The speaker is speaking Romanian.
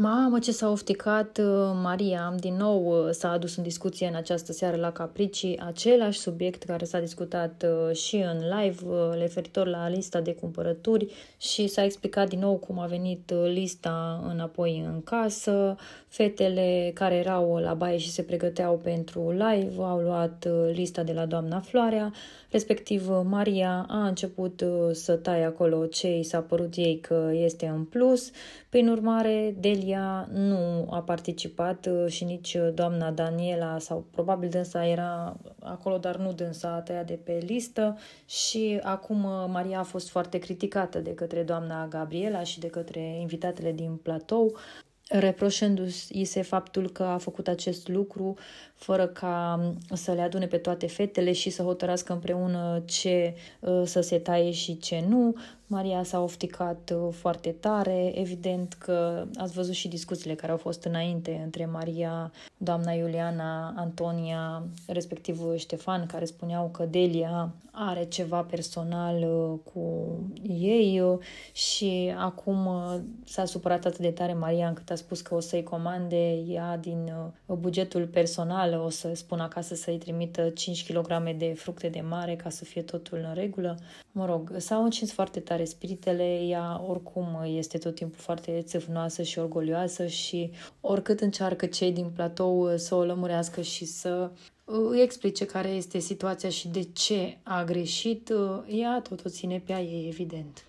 Mamă, ce s-a ofticat uh, Maria! Din nou uh, s-a adus în discuție în această seară la Capricii același subiect care s-a discutat uh, și în live referitor la lista de cumpărături și s-a explicat din nou cum a venit lista înapoi în casă. Fetele care erau la baie și se pregăteau pentru live au luat lista de la doamna Floarea, respectiv Maria a început să taie acolo ce i s-a părut ei că este în plus. Prin urmare, Delia Maria nu a participat uh, și nici uh, doamna Daniela, sau probabil dânsa era acolo, dar nu dânsa a tăiat de pe listă și acum uh, Maria a fost foarte criticată de către doamna Gabriela și de către invitatele din platou reproșându-i se faptul că a făcut acest lucru fără ca să le adune pe toate fetele și să hotărască împreună ce ă, să se taie și ce nu. Maria s-a ofticat ă, foarte tare, evident că ați văzut și discuțiile care au fost înainte între Maria, doamna Iuliana, Antonia, respectiv Ștefan, care spuneau că Delia are ceva personal ă, cu ei și acum s-a supărat atât de tare Maria încât a spus că o să-i comande ea din uh, bugetul personal, o să spun acasă să-i trimită 5 kg de fructe de mare ca să fie totul în regulă. Mă rog, s-au încins foarte tare spiritele, ea oricum este tot timpul foarte țâfnoasă și orgolioasă și oricât încearcă cei din platou uh, să o lămurească și să uh, îi explice care este situația și de ce a greșit, ea tot o ține pe a ei, evident.